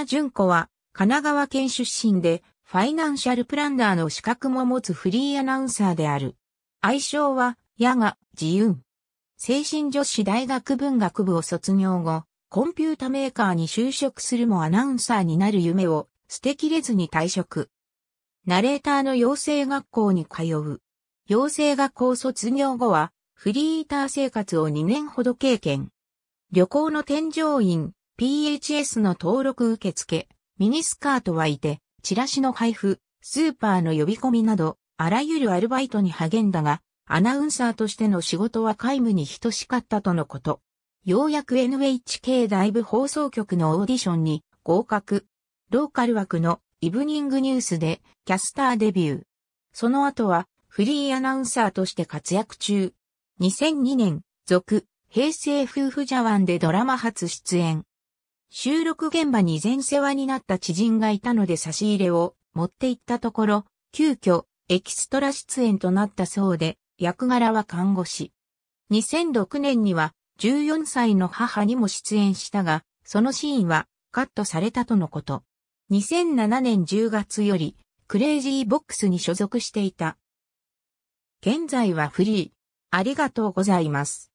田淳子は、神奈川県出身で、ファイナンシャルプランナーの資格も持つフリーアナウンサーである。愛称は、やが、自由。精神女子大学文学部を卒業後、コンピュータメーカーに就職するもアナウンサーになる夢を捨てきれずに退職。ナレーターの養成学校に通う。養成学校卒業後は、フリーター生活を2年ほど経験。旅行の添乗員、PHS の登録受付、ミニスカートはいて、チラシの配布、スーパーの呼び込みなど、あらゆるアルバイトに励んだが、アナウンサーとしての仕事は皆無に等しかったとのこと。ようやく NHK 大部放送局のオーディションに合格。ローカル枠のイブニングニュースでキャスターデビュー。その後はフリーアナウンサーとして活躍中。2002年、続、平成夫婦茶碗でドラマ初出演。収録現場に前世話になった知人がいたので差し入れを持って行ったところ、急遽エキストラ出演となったそうで、役柄は看護師。2006年には14歳の母にも出演したが、そのシーンはカットされたとのこと。2007年10月よりクレイジーボックスに所属していた。現在はフリー。ありがとうございます。